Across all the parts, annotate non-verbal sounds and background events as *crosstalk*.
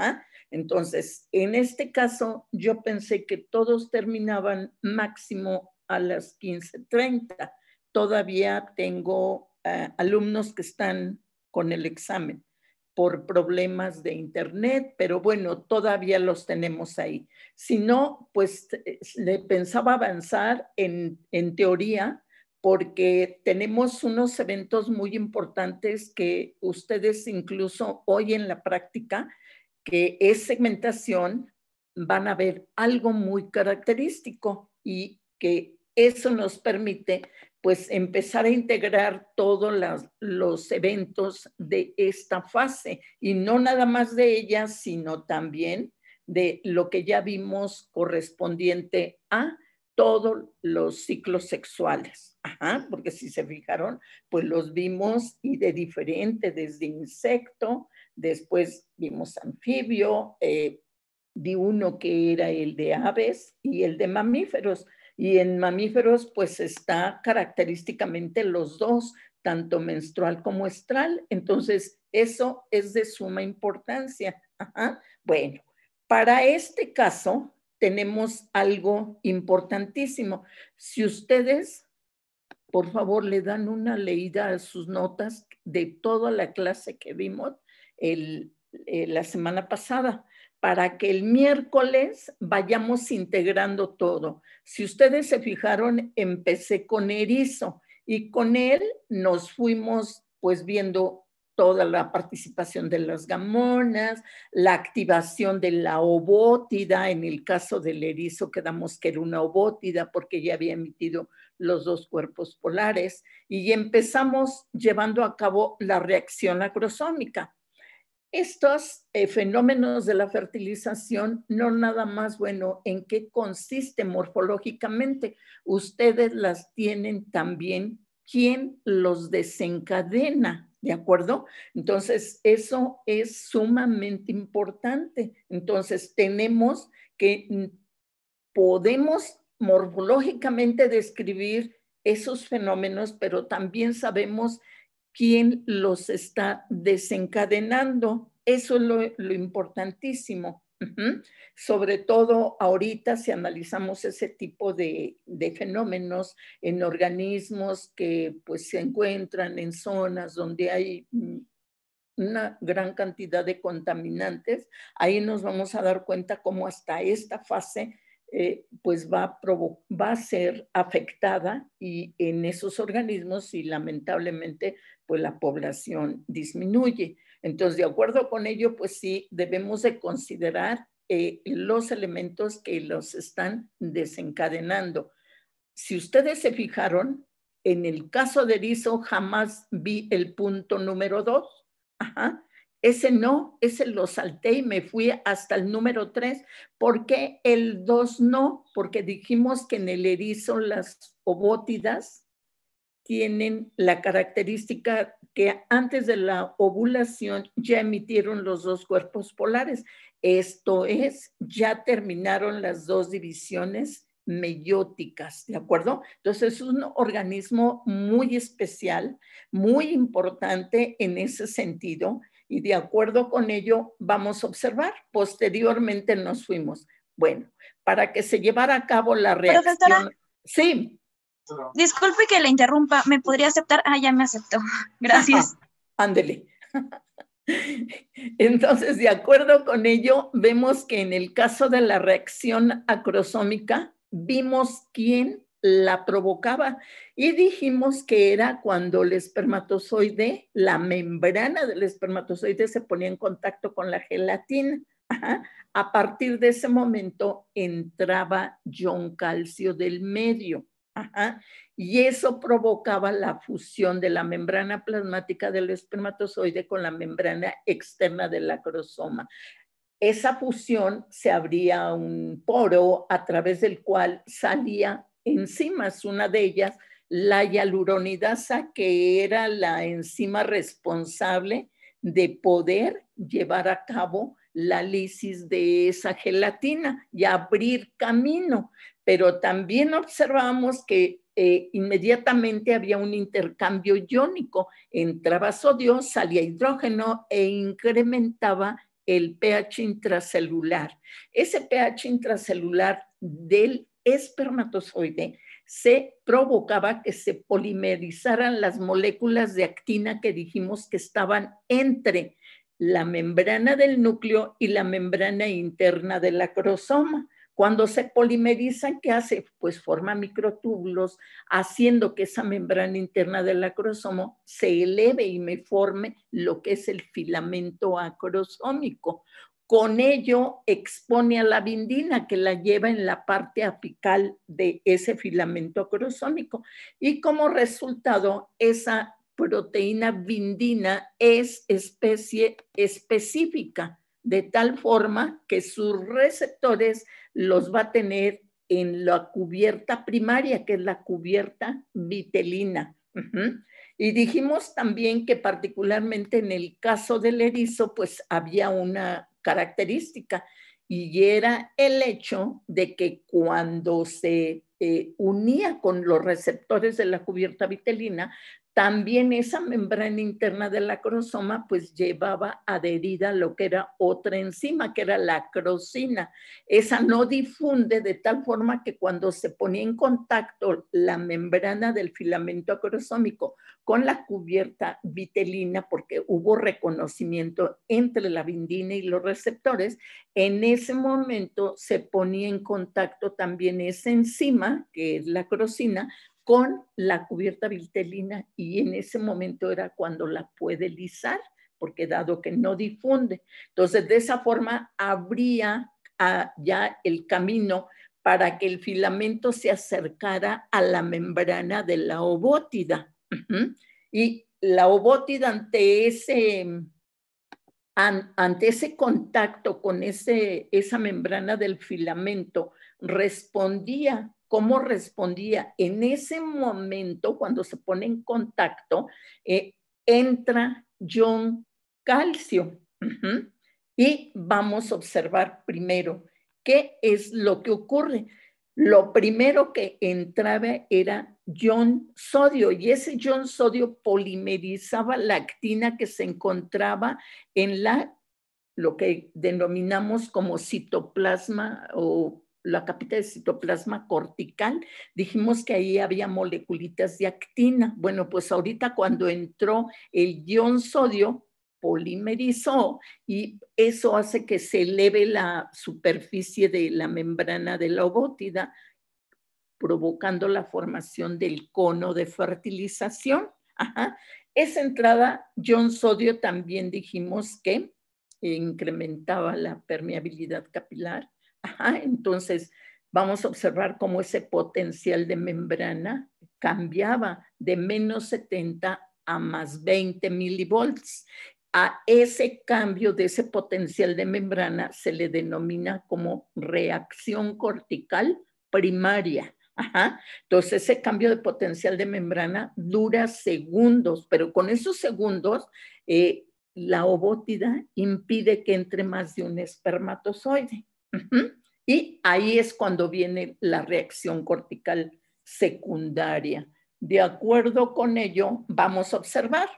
¿ah? Entonces, en este caso, yo pensé que todos terminaban máximo a las 15.30. Todavía tengo ah, alumnos que están con el examen por problemas de internet, pero bueno, todavía los tenemos ahí. Si no, pues eh, le pensaba avanzar en teoría porque tenemos unos eventos muy importantes que ustedes incluso hoy en la práctica que es segmentación, van a ver algo muy característico y que eso nos permite pues empezar a integrar todos los eventos de esta fase y no nada más de ella, sino también de lo que ya vimos correspondiente a todos los ciclos sexuales. porque si se fijaron, pues los vimos y de diferente, desde insecto después vimos anfibio, eh, vi uno que era el de aves y el de mamíferos. Y en mamíferos pues está característicamente los dos, tanto menstrual como estral. Entonces, eso es de suma importancia. Bueno, para este caso tenemos algo importantísimo. Si ustedes, por favor, le dan una leída a sus notas de toda la clase que vimos, eh, la semana pasada, para que el miércoles vayamos integrando todo. Si ustedes se fijaron, empecé con erizo y con él nos fuimos pues viendo toda la participación de las gamonas, la activación de la obótida, en el caso del erizo quedamos que era una obótida porque ya había emitido los dos cuerpos polares, y empezamos llevando a cabo la reacción acrosómica. Estos eh, fenómenos de la fertilización, no nada más, bueno, en qué consiste morfológicamente, ustedes las tienen también, quién los desencadena, ¿de acuerdo? Entonces, eso es sumamente importante. Entonces, tenemos que mm, podemos morfológicamente describir esos fenómenos, pero también sabemos quién los está desencadenando. Eso es lo, importantísimo. Sobre todo ahorita si analizamos ese tipo de, fenómenos en organismos que pues se encuentran en zonas donde hay mm, una gran cantidad de contaminantes, ahí nos vamos a dar cuenta cómo hasta esta fase eh, pues va a, va a ser afectada y en esos organismos y lamentablemente pues la población disminuye. Entonces, de acuerdo con ello, pues sí, debemos de considerar eh, los elementos que los están desencadenando. Si ustedes se fijaron, en el caso de erizo jamás vi el punto número dos. Ajá. Ese no, ese lo salté y me fui hasta el número 3. ¿Por qué el 2 no? Porque dijimos que en el erizo las ovótidas tienen la característica que antes de la ovulación ya emitieron los dos cuerpos polares. Esto es, ya terminaron las dos divisiones meióticas, ¿de acuerdo? Entonces es un organismo muy especial, muy importante en ese sentido, y de acuerdo con ello vamos a observar. Posteriormente nos fuimos. Bueno, para que se llevara a cabo la reacción. sí. Disculpe que le interrumpa, ¿me podría aceptar? Ah, ya me aceptó. *laughs* Gracias. *laughs* Ándele. *laughs* Entonces, de acuerdo con ello, vemos que en el caso de la reacción acrosómica, vimos quién la provocaba. Y dijimos que era cuando el espermatozoide, la membrana del espermatozoide se ponía en contacto con la gelatina. A partir de ese momento entraba ion calcio del medio. Y eso provocaba la fusión de la membrana plasmática del espermatozoide con la membrana externa del acrosoma esa fusión se abría un poro a través del cual salía enzimas, una de ellas, la hialuronidasa, que era la enzima responsable de poder llevar a cabo la lisis de esa gelatina y abrir camino. Pero también observamos que eh, inmediatamente había un intercambio iónico. Entraba sodio, salía hidrógeno e incrementaba el pH intracelular. Ese pH intracelular del espermatozoide se provocaba que se polimerizaran las moléculas de actina que dijimos que estaban entre la membrana del núcleo y la membrana interna del acrosoma. Cuando se polimerizan, ¿qué hace? Pues forma microtúbulos, haciendo que esa membrana interna del acrosomo se eleve y me forme lo que es el filamento acrosómico. Con ello expone a la bindina que la lleva en la parte apical de ese filamento crosómico y como resultado esa proteína bindina es especie específica de tal forma que sus receptores los va a tener en la cubierta primaria, que es la cubierta vitelina. Y dijimos también que particularmente en el caso del erizo, pues había una característica y era el hecho de que cuando se eh, unía con los receptores de la cubierta vitelina, también esa membrana interna del acrosoma pues llevaba adherida lo que era otra enzima, que era la crocina Esa no difunde de tal forma que cuando se ponía en contacto la membrana del filamento acrosómico con la cubierta vitelina, porque hubo reconocimiento entre la bindina y los receptores, en ese momento se ponía en contacto también esa enzima, que es la acrosina, con la cubierta vitelina y en ese momento era cuando la puede lisar, porque dado que no difunde. Entonces, de esa forma abría ah, ya el camino para que el filamento se acercara a la membrana de la obótida. Y la obótida ante ese, ante ese contacto con ese, esa membrana del filamento respondía cómo respondía en ese momento cuando se pone en contacto, eh, entra John Calcio. Y vamos a observar primero qué es lo que ocurre. Lo primero que entraba era John Sodio y ese John Sodio polimerizaba la actina que se encontraba en la lo que denominamos como citoplasma o la capita de citoplasma cortical, dijimos que ahí había moleculitas de actina. Bueno, pues ahorita cuando entró el ion sodio, polimerizó y eso hace que se eleve la superficie de la membrana de la ovótida, provocando la formación del cono de fertilización. Esa entrada, ion sodio también dijimos que incrementaba la permeabilidad capilar entonces, vamos a observar cómo ese potencial de membrana cambiaba de menos 70 a más 20 milivolts. A ese cambio de ese potencial de membrana se le denomina como reacción cortical primaria. Ajá. Entonces ese cambio de potencial de membrana dura segundos, pero con esos segundos eh, la ovótida impide que entre más de un espermatozoide. Y ahí es cuando viene la reacción cortical secundaria. De acuerdo con ello, vamos a observar.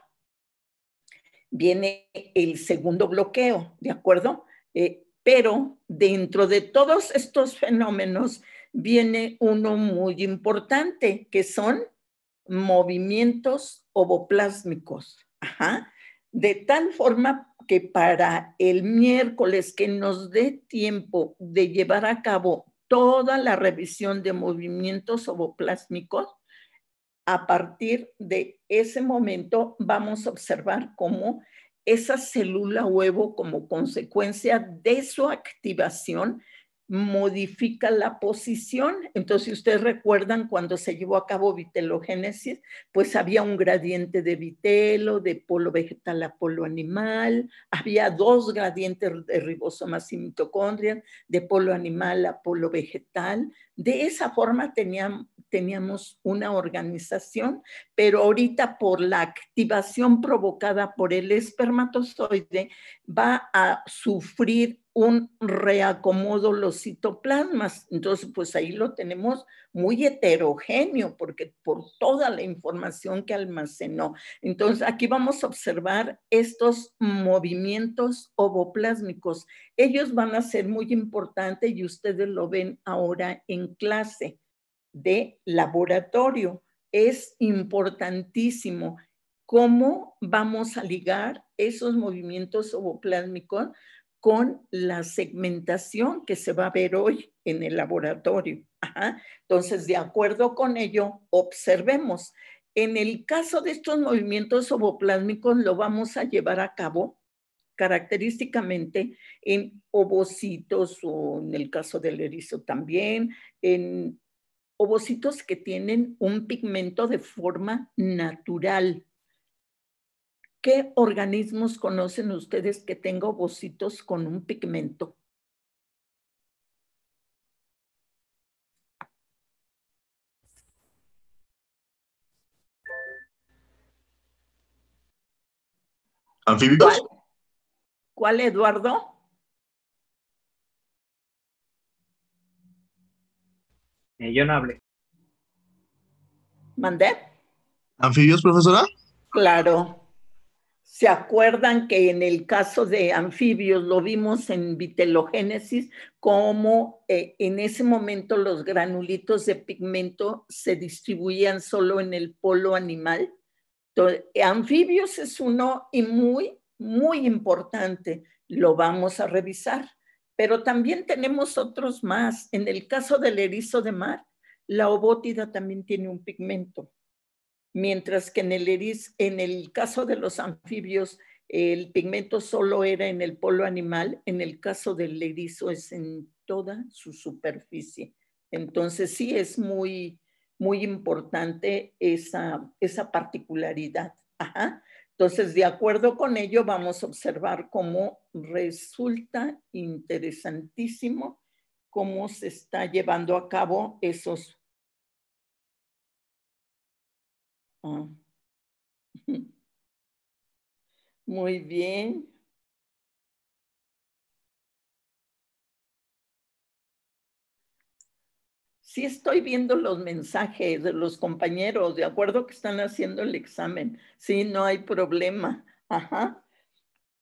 Viene el segundo bloqueo, ¿de acuerdo? Eh, pero dentro de todos estos fenómenos viene uno muy importante, que son movimientos ovoplásmicos. Ajá de tal forma que para el miércoles que nos dé tiempo de llevar a cabo toda la revisión de movimientos ovoplásmicos, a partir de ese momento vamos a observar cómo esa célula huevo como consecuencia de su activación modifica la posición. Entonces, si ustedes recuerdan cuando se llevó a cabo vitelogénesis, pues había un gradiente de vitelo, de polo vegetal a polo animal, había dos gradientes de ribosomas y mitocondrias, de polo animal a polo vegetal. De esa forma teníamos, teníamos una organización, pero ahorita por la activación provocada por el espermatozoide va a sufrir un reacomodo los citoplasmas. Entonces, pues ahí lo tenemos muy heterogéneo porque por toda la información que almacenó. Entonces, aquí vamos a observar estos movimientos ovoplásmicos. Ellos van a ser muy importantes y ustedes lo ven ahora en clase de laboratorio. Es importantísimo cómo vamos a ligar esos movimientos ovoplásmicos con la segmentación que se va a ver hoy en el laboratorio. Entonces, de acuerdo con ello, observemos. En el caso de estos movimientos ovoplásmicos, lo vamos a llevar a cabo característicamente en ovocitos o en el caso del erizo también, en ovocitos que tienen un pigmento de forma natural, ¿Qué organismos conocen ustedes que tengo bocitos con un pigmento? ¿Anfibios? ¿Cuál? Eduardo? Eh, yo no hablé. ¿Mandé? ¿Anfibios, profesora? Claro. ¿Se acuerdan que en el caso de anfibios lo vimos en vitelogénesis, como eh, en ese momento los granulitos de pigmento se distribuían solo en el polo animal? anfibios es uno y muy, muy importante. Lo vamos a revisar. Pero también tenemos otros más. En el caso del erizo de mar, la obótida también tiene un pigmento mientras que en el, eris, en el caso de los anfibios, el pigmento solo era en el polo animal, en el caso del erizo es en toda su superficie. Entonces sí es muy, muy importante esa, esa particularidad. Entonces, de acuerdo con ello, vamos a observar cómo resulta interesantísimo cómo se está llevando a cabo esos Ah. *laughs* Muy bien. Sí estoy viendo los mensajes de los compañeros, de acuerdo que están haciendo el examen. Sí, no hay problema. Ajá.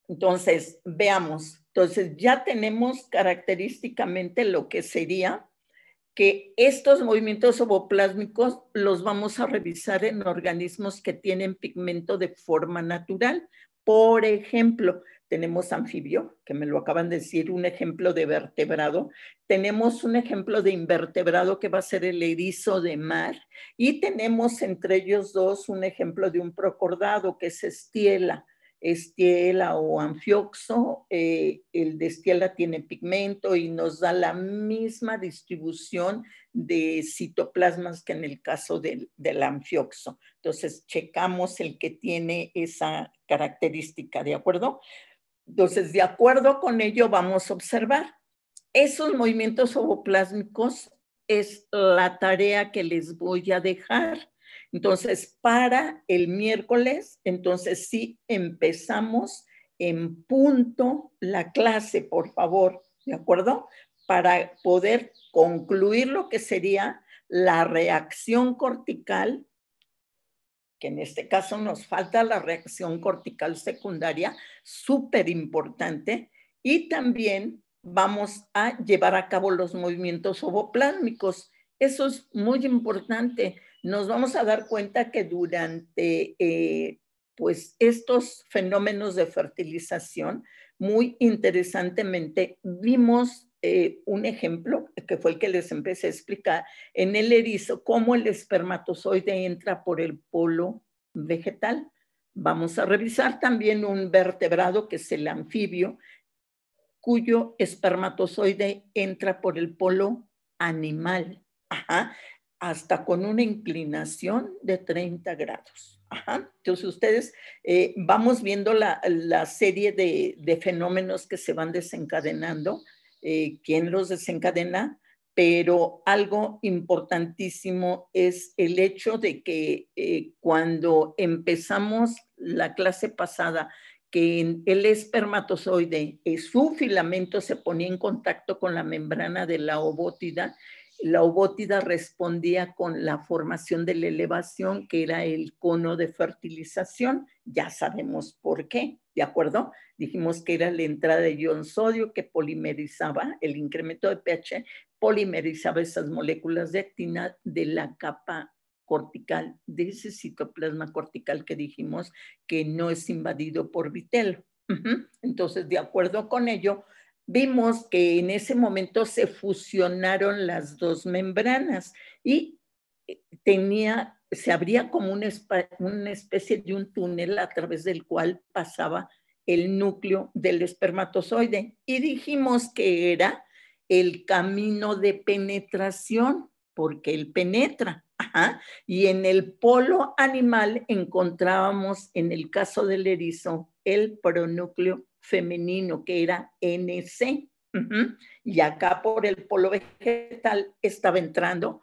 Entonces, veamos. Entonces, ya tenemos característicamente lo que sería que estos movimientos ovoplásmicos los vamos a revisar en organismos que tienen pigmento de forma natural. Por ejemplo, tenemos anfibio, que me lo acaban de decir, un ejemplo de vertebrado. Tenemos un ejemplo de invertebrado que va a ser el erizo de mar. Y tenemos entre ellos dos un ejemplo de un procordado, que es estiela. Estiela o anfioxo, eh, el de Estiela tiene pigmento y nos da la misma distribución de citoplasmas que en el caso del, del anfioxo. Entonces, checamos el que tiene esa característica, ¿de acuerdo? Entonces, de acuerdo con ello, vamos a observar. Esos movimientos ovoplásmicos es la tarea que les voy a dejar entonces, para el miércoles, entonces sí empezamos en punto la clase, por favor, ¿de acuerdo? Para poder concluir lo que sería la reacción cortical, que en este caso nos falta la reacción cortical secundaria, súper importante, y también vamos a llevar a cabo los movimientos ovoplásmicos eso es muy importante. Nos vamos a dar cuenta que durante eh, pues estos fenómenos de fertilización, muy interesantemente vimos eh, un ejemplo que fue el que les empecé a explicar en el erizo, cómo el espermatozoide entra por el polo vegetal. Vamos a revisar también un vertebrado que es el anfibio, cuyo espermatozoide entra por el polo animal. Hasta con una inclinación de 30 grados. Entonces ustedes eh, vamos viendo la, serie de, fenómenos que se van desencadenando, eh, quién los desencadena, pero algo importantísimo es el hecho de que eh, cuando empezamos la clase pasada, que el espermatozoide, su filamento se ponía en contacto con la membrana de la ovótida la ovótida respondía con la formación de la elevación, que era el cono de fertilización, ya sabemos por qué, ¿de acuerdo? Dijimos que era la entrada de ion sodio que polimerizaba, el incremento de pH polimerizaba esas moléculas de actina de la capa cortical, de ese citoplasma cortical que dijimos que no es invadido por vitelo. Entonces, de acuerdo con ello, vimos que en ese momento se fusionaron las dos membranas y eh, tenía, se abría como una, una especie de un túnel a través del cual pasaba el núcleo del espermatozoide. Y dijimos que era el camino de penetración, porque él penetra. Y en el polo animal encontrábamos, en el caso del erizo, el pronúcleo femenino, que era NC. Y acá por el polo vegetal estaba entrando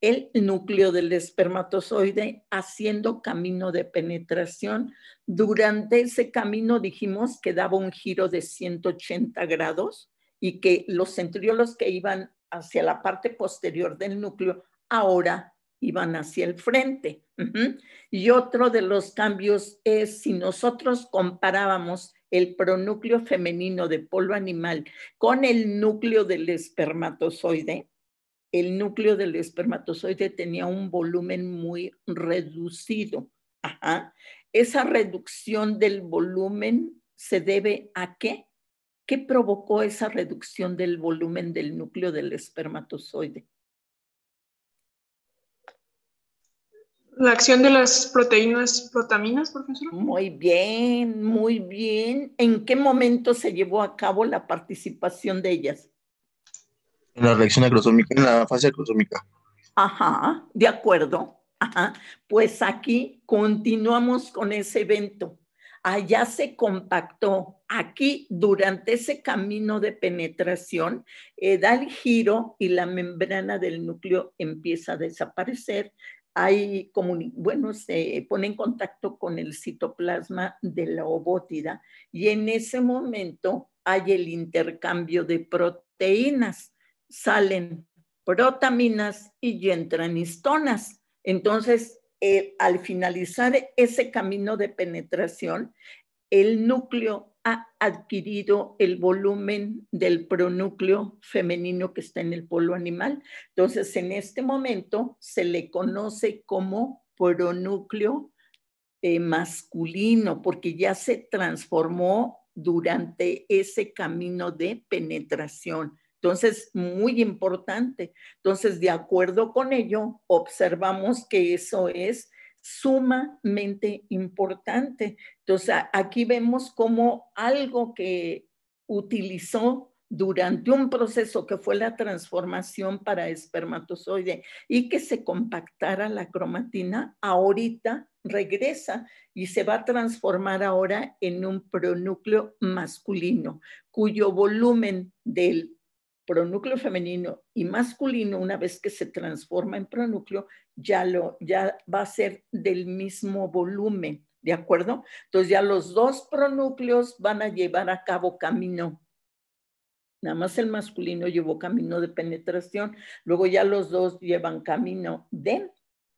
el núcleo del espermatozoide haciendo camino de penetración. Durante ese camino dijimos que daba un giro de 180 grados y que los centriolos que iban hacia la parte posterior del núcleo ahora iban hacia el frente. Y otro de los cambios es si nosotros comparábamos el pronúcleo femenino de polvo animal con el núcleo del espermatozoide, el núcleo del espermatozoide tenía un volumen muy reducido. Ajá. Esa reducción del volumen se debe a qué? ¿Qué provocó esa reducción del volumen del núcleo del espermatozoide? La acción de las proteínas protaminas, profesor. Muy bien, muy bien. ¿En qué momento se llevó a cabo la participación de ellas? En la reacción acrosómica, en la fase acrosómica. Ajá, de acuerdo. Ajá. Pues aquí continuamos con ese evento. Allá se compactó. Aquí, durante ese camino de penetración, eh, da el giro y la membrana del núcleo empieza a desaparecer hay bueno, se pone en contacto con el citoplasma de la obótida y en ese momento hay el intercambio de proteínas. Salen protaminas y entran histonas. Entonces, eh, al finalizar ese camino de penetración, el núcleo ha adquirido el volumen del pronúcleo femenino que está en el polo animal. Entonces, en este momento se le conoce como pronúcleo eh, masculino, porque ya se transformó durante ese camino de penetración. Entonces, muy importante. Entonces, de acuerdo con ello, observamos que eso es sumamente importante. Entonces, aquí vemos cómo algo que utilizó durante un proceso que fue la transformación para espermatozoide y que se compactara la cromatina, ahorita regresa y se va a transformar ahora en un pronúcleo masculino, cuyo volumen del pronúcleo femenino y masculino, una vez que se transforma en pronúcleo, ya, lo, ya va a ser del mismo volumen, ¿de acuerdo? Entonces ya los dos pronúcleos van a llevar a cabo camino. Nada más el masculino llevó camino de penetración, luego ya los dos llevan camino de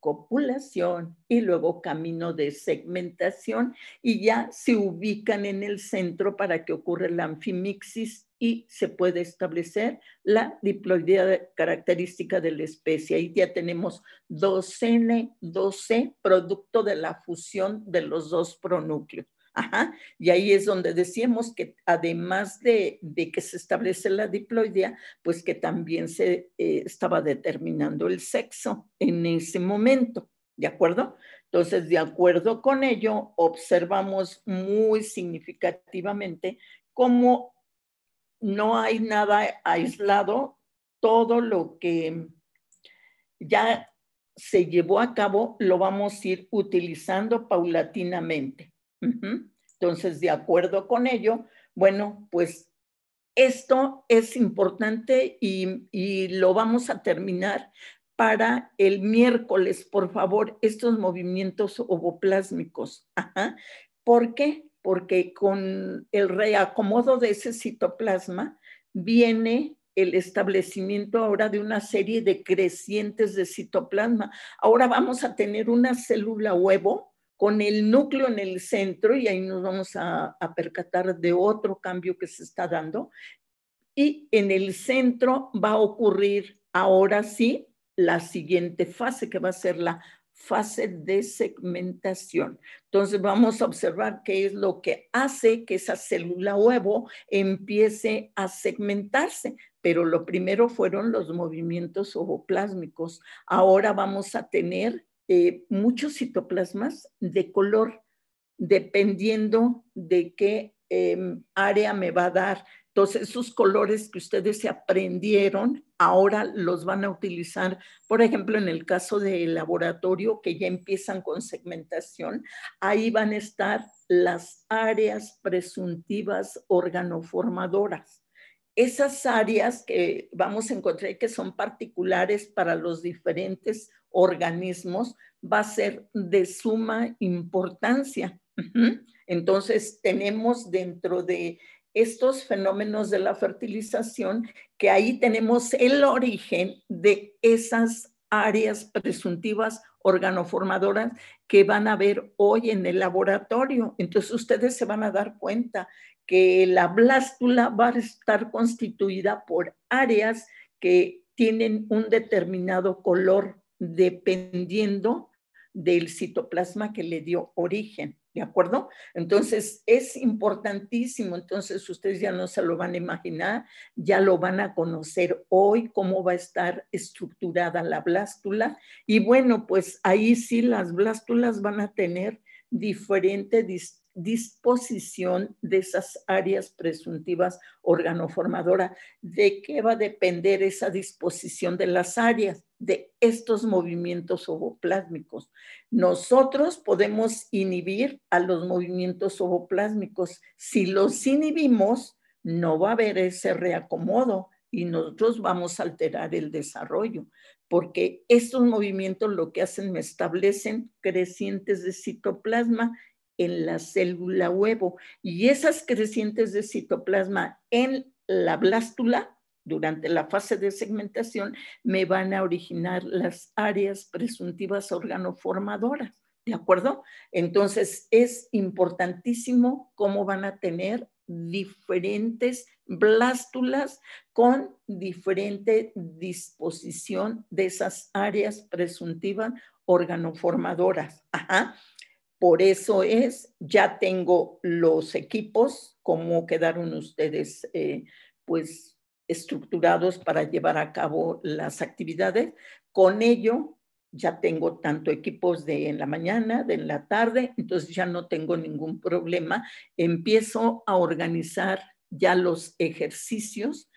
copulación y luego camino de segmentación y ya se ubican en el centro para que ocurra la anfimixis y se puede establecer la diploidía característica de la especie. y ya tenemos 2N, 12 e, producto de la fusión de los dos pronúcleos. Ajá. Y ahí es donde decíamos que además de, que se establece la diploidea, pues que también se eh, estaba determinando el sexo en ese momento, ¿de acuerdo? Entonces, de acuerdo con ello, observamos muy significativamente cómo no hay nada aislado, todo lo que ya se llevó a cabo lo vamos a ir utilizando paulatinamente. Entonces, de acuerdo con ello, bueno, pues esto es importante y, lo vamos a terminar para el miércoles, por favor, estos movimientos ovoplásmicos. ¿Por qué? Porque con el reacomodo de ese citoplasma viene el establecimiento ahora de una serie de crecientes de citoplasma. Ahora vamos a tener una célula huevo con el núcleo en el centro, y ahí nos vamos a, percatar de otro cambio que se está dando, y en el centro va a ocurrir ahora sí la siguiente fase, que va a ser la fase de segmentación. Entonces vamos a observar qué es lo que hace que esa célula huevo empiece a segmentarse, pero lo primero fueron los movimientos ovoplásmicos. Ahora vamos a tener eh, muchos citoplasmas de color, dependiendo de qué em, área me va a dar. Entonces, esos colores que ustedes se aprendieron, ahora los van a utilizar, por ejemplo, en el caso del laboratorio que ya empiezan con segmentación, ahí van a estar las áreas presuntivas organoformadoras esas áreas que vamos a encontrar que son particulares para los diferentes organismos va a ser de suma importancia. Entonces, tenemos dentro de estos fenómenos de la fertilización que ahí tenemos el origen de esas áreas presuntivas organoformadoras que van a ver hoy en el laboratorio. Entonces ustedes se van a dar cuenta que la blástula va a estar constituida por áreas que tienen un determinado color dependiendo del citoplasma que le dio origen. ¿De acuerdo? Entonces, es importantísimo. Entonces, ustedes ya no se lo van a imaginar, ya lo van a conocer hoy, cómo va a estar estructurada la blástula. Y bueno, pues ahí sí las blástulas van a tener diferente disposición de esas áreas presuntivas organoformadoras. ¿De qué va a depender esa disposición de las áreas? de estos movimientos ovoplásmicos. Nosotros podemos inhibir a los movimientos ovoplásmicos. Si los inhibimos, no va a haber ese reacomodo y nosotros vamos a alterar el desarrollo, porque estos movimientos lo que hacen me establecen crecientes de citoplasma en la célula huevo y esas crecientes de citoplasma en la blástula durante la fase de segmentación me van a originar las áreas presuntivas organoformadoras. ¿De acuerdo? Entonces es importantísimo cómo van a tener diferentes blástulas con diferente disposición de esas áreas presuntivas organoformadoras. Ajá. Por eso es, ya tengo los equipos, como quedaron ustedes eh, pues estructurados para llevar a cabo las actividades. Con ello, ya tengo tanto equipos de en la mañana, de en la tarde, entonces ya no tengo ningún problema. Empiezo a organizar ya los ejercicios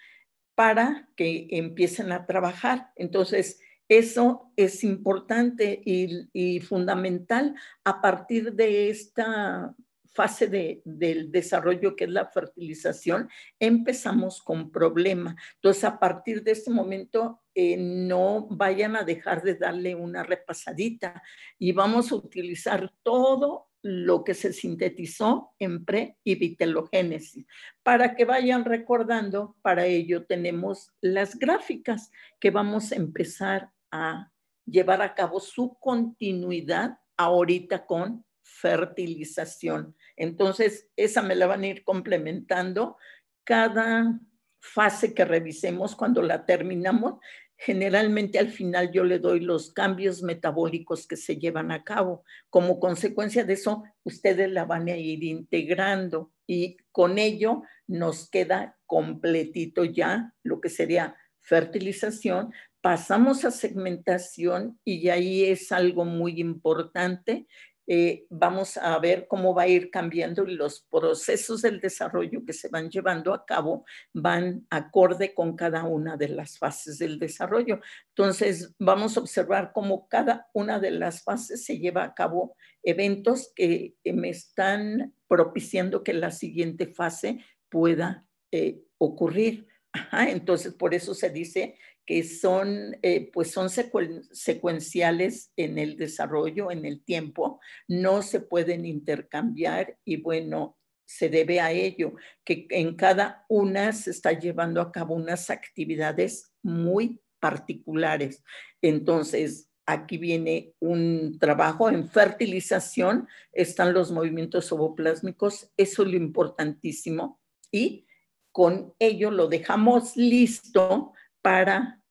para que empiecen a trabajar. Entonces, eso es importante y, y fundamental a partir de esta fase del desarrollo, que es la fertilización, empezamos con problema. Entonces, a partir de este momento, eh, no vayan a dejar de darle una repasadita y vamos a utilizar todo lo que se sintetizó en pre y vitelogénesis. Para que vayan recordando, para ello tenemos las gráficas que vamos a empezar a llevar a cabo su continuidad ahorita con fertilización. Entonces, esa me la van a ir complementando. Cada fase que revisemos, cuando la terminamos, generalmente al final yo le doy los cambios metabólicos que se llevan a cabo. Como consecuencia de eso, ustedes la van a ir integrando y con ello nos queda completito ya lo que sería fertilización, pasamos a segmentación y ahí es algo muy importante eh, vamos a ver cómo va a ir cambiando los procesos del desarrollo que se van llevando a cabo van acorde con cada una de las fases del desarrollo. Entonces, vamos a observar cómo cada una de las fases se lleva a cabo eventos que me están propiciando que la siguiente fase pueda eh, ocurrir. entonces, por eso se dice que son, eh, pues son secuenciales en el desarrollo, en el tiempo, no se pueden intercambiar y bueno, se debe a ello, que en cada una se está llevando a cabo unas actividades muy particulares. Entonces, aquí viene un trabajo en fertilización, están los movimientos ovoplásmicos, eso es lo importantísimo, y con ello lo dejamos listo para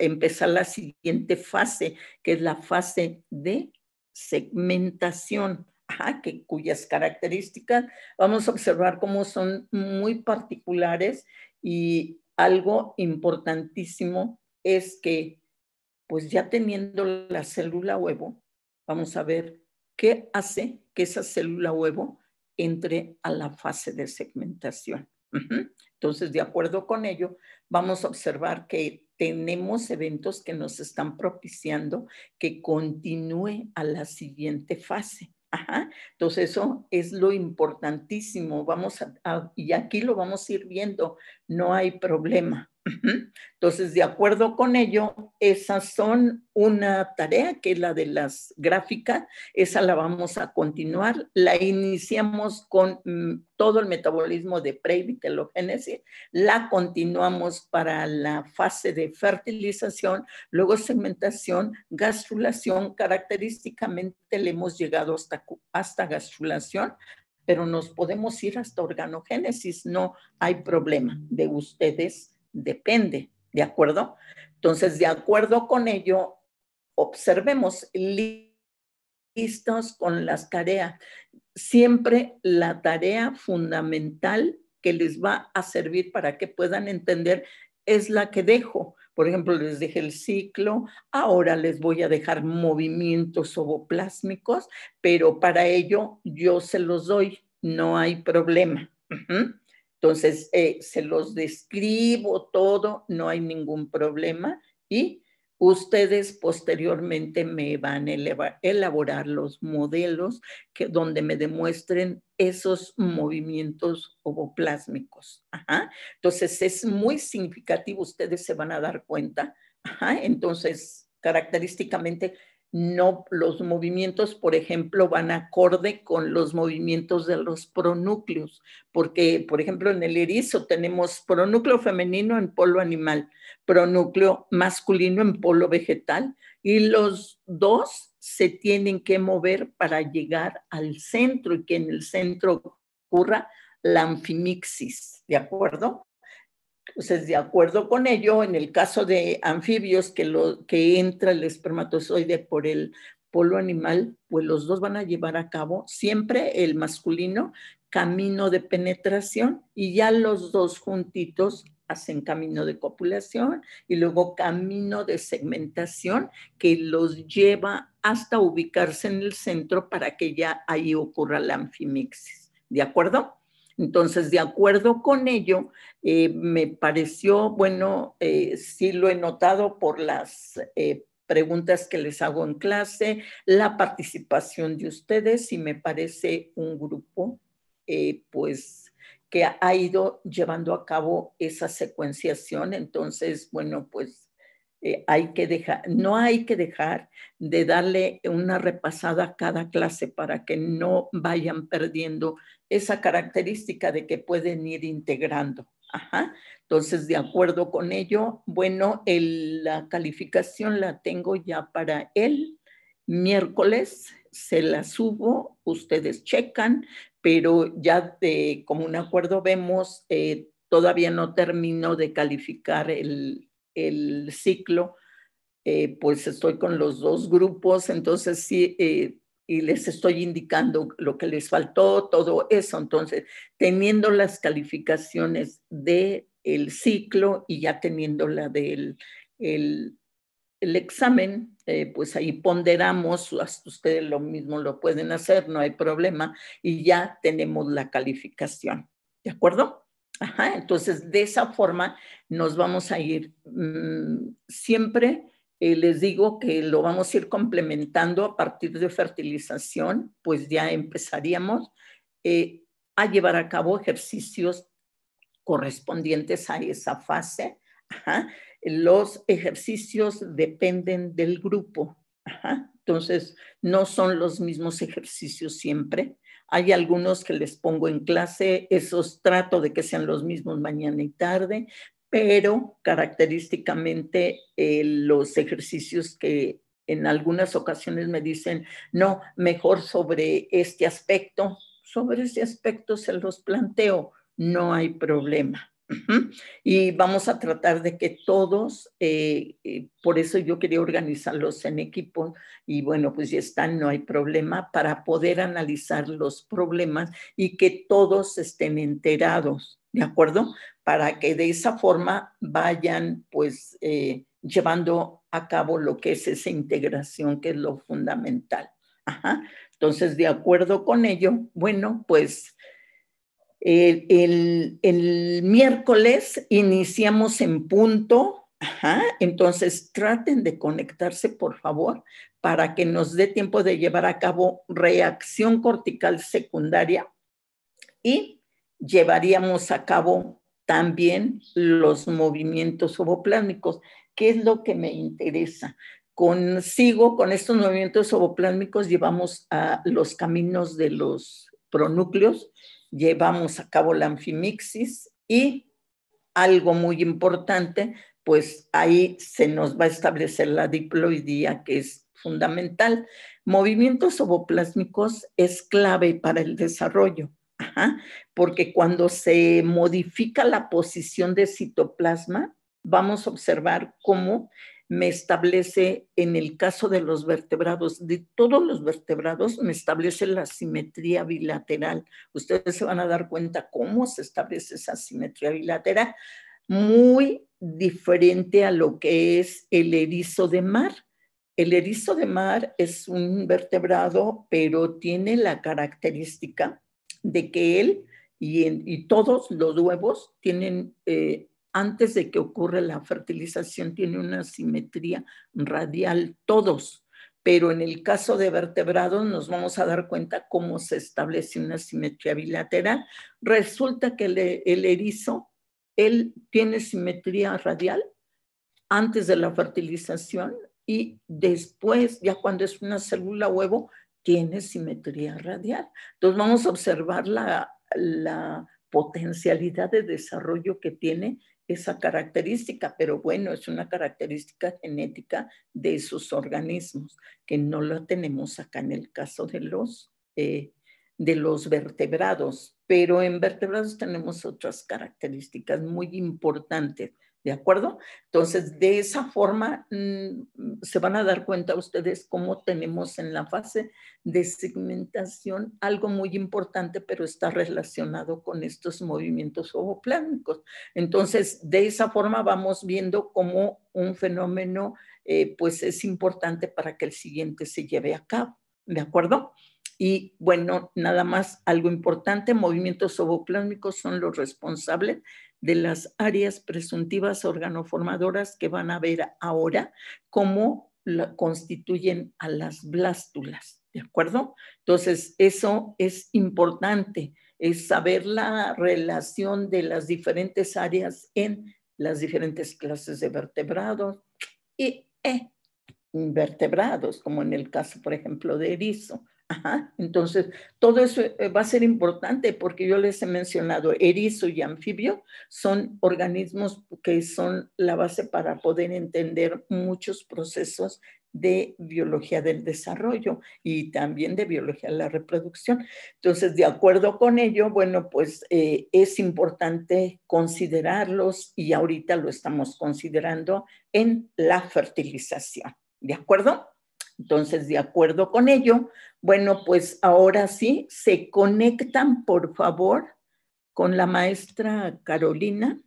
empezar la siguiente fase, que es la fase de segmentación, que, cuyas características vamos a observar cómo son muy particulares y algo importantísimo es que, pues ya teniendo la célula huevo, vamos a ver qué hace que esa célula huevo entre a la fase de segmentación. Entonces, de acuerdo con ello, vamos a observar que tenemos eventos que nos están propiciando que continúe a la siguiente fase. Entonces eso es lo importantísimo. Vamos y aquí lo vamos a ir viendo. No hay problema. Entonces, de acuerdo con ello, esas son una tarea que es la de las gráficas, esa la vamos a continuar. La iniciamos con mm, todo el metabolismo de pre la continuamos para la fase de fertilización, luego segmentación, gastrulación, característicamente le hemos llegado hasta, hasta gastrulación, pero nos podemos ir hasta organogénesis, no hay problema de ustedes depende, ¿de acuerdo? Entonces, de acuerdo con ello, observemos listos con las tareas. Siempre la tarea fundamental que les va a servir para que puedan entender es la que dejo. Por ejemplo, les dejé el ciclo, ahora les voy a dejar movimientos ovoplásmicos, pero para ello yo se los doy, no hay problema. Entonces, eh, se los describo todo, no hay ningún problema y ustedes posteriormente me van a elaborar los modelos que, donde me demuestren esos movimientos ovoplásmicos. Entonces, es muy significativo, ustedes se van a dar cuenta. Entonces, característicamente no los movimientos, por ejemplo, van acorde con los movimientos de los pronúcleos, porque, por ejemplo, en el erizo tenemos pronúcleo femenino en polo animal, pronúcleo masculino en polo vegetal, y los dos se tienen que mover para llegar al centro y que en el centro ocurra la anfimixis, ¿de acuerdo? Entonces, pues, de acuerdo con ello, en el caso de anfibios que, entra el espermatozoide por el polo animal, pues los dos van a llevar a cabo siempre el masculino camino de penetración y ya los dos juntitos hacen camino de copulación y luego camino de segmentación que los lleva hasta ubicarse en el centro para que ya ahí ocurra la anfimixis. ¿De acuerdo? Entonces, de acuerdo con ello, eh, me pareció, bueno, eh, sí lo he notado por las eh, preguntas que les hago en clase, la participación de ustedes y me parece un grupo, pues, que ha ido llevando a cabo esa secuenciación. Entonces, bueno, pues hay que dejar, no hay que dejar de darle una repasada a cada clase para que no vayan perdiendo esa característica de que pueden ir integrando. Entonces, de acuerdo con ello, bueno, la calificación la tengo ya para el miércoles, se la subo, ustedes checan, pero ya de como un acuerdo vemos, eh, todavía no termino de calificar el, ciclo, eh, pues estoy con los dos grupos, entonces sí, eh, y les estoy indicando lo que les faltó, todo eso. Entonces, teniendo las calificaciones del el ciclo y ya teniendo la del el, examen, eh, pues ahí ponderamos, ustedes lo mismo lo pueden hacer, no hay problema, y ya tenemos la calificación. ¿De acuerdo? Ajá, entonces, de esa forma nos vamos a ir mm, siempre eh, les digo que lo vamos a ir complementando a partir de fertilización, pues ya empezaríamos eh, a llevar a cabo ejercicios correspondientes a esa fase. Los ejercicios dependen del grupo, entonces no son los mismos ejercicios siempre. Hay algunos que les pongo en clase, esos trato de que sean los mismos mañana y tarde, pero característicamente eh, los ejercicios que en algunas ocasiones me dicen, no, mejor sobre este aspecto, sobre ese aspecto se los planteo, no hay problema. Y vamos a tratar de que todos, eh, eh, por eso yo quería organizarlos en equipo y bueno, pues ya están, no hay problema, para poder analizar los problemas y que todos estén enterados, ¿de acuerdo? para que de esa forma vayan pues eh, llevando a cabo lo que es esa integración que es lo fundamental. Entonces, de acuerdo con ello, bueno, pues el, miércoles iniciamos en punto. Entonces, traten de conectarse, por favor, para que nos dé tiempo de llevar a cabo reacción cortical secundaria y llevaríamos a cabo también los movimientos ovoplásmicos, que es lo que me interesa. Consigo, con estos movimientos ovoplásmicos, llevamos a los caminos de los pronúcleos, llevamos a cabo la anfimixis y algo muy importante, pues ahí se nos va a establecer la diploidía, que es fundamental. Movimientos ovoplásmicos es clave para el desarrollo porque cuando se modifica la posición de citoplasma, vamos a observar cómo me establece, en el caso de los vertebrados, de todos los vertebrados, me establece la simetría bilateral. Ustedes se van a dar cuenta cómo se establece esa simetría bilateral, muy diferente a lo que es el erizo de mar. El erizo de mar es un vertebrado, pero tiene la característica de que él y, todos los huevos tienen, eh, antes de que ocurra la fertilización, tiene una simetría radial, todos. Pero en el caso de vertebrados nos vamos a dar cuenta cómo se establece una simetría bilateral. Resulta que el erizo, él tiene simetría radial antes de la fertilización y después, ya cuando es una célula huevo, tiene simetría radial. Entonces vamos a observar la, potencialidad de desarrollo que tiene esa característica, pero bueno, es una característica genética de esos organismos, que no la tenemos acá en el caso de los, eh, de los vertebrados, pero en vertebrados tenemos otras características muy importantes ¿De acuerdo? Entonces, de esa forma mm, mm, se van a dar cuenta ustedes cómo tenemos en la fase de segmentación algo muy importante, pero está relacionado con estos movimientos ovoplánicos. Entonces, de esa forma vamos viendo cómo un fenómeno eh, pues es importante para que el siguiente se lleve a cabo. ¿De acuerdo? Y bueno, nada más algo importante, movimientos ovoplásmicos son los responsables de las áreas presuntivas organoformadoras que van a ver ahora cómo constituyen a las blástulas, ¿de acuerdo? Entonces, eso es importante, es saber la relación de las diferentes áreas en las diferentes clases de vertebrados y e, invertebrados, como en el caso, por ejemplo, de erizo entonces, todo eso eh, va a ser importante porque yo les he mencionado, erizo y anfibio son organismos que son la base para poder entender muchos procesos de biología del desarrollo y también de biología de la reproducción. Entonces, de acuerdo con ello, bueno, pues eh, es importante considerarlos y ahorita lo estamos considerando en la fertilización. ¿De acuerdo? Entonces, de acuerdo con ello, bueno, pues ahora sí, se conectan, por favor, con la maestra Carolina.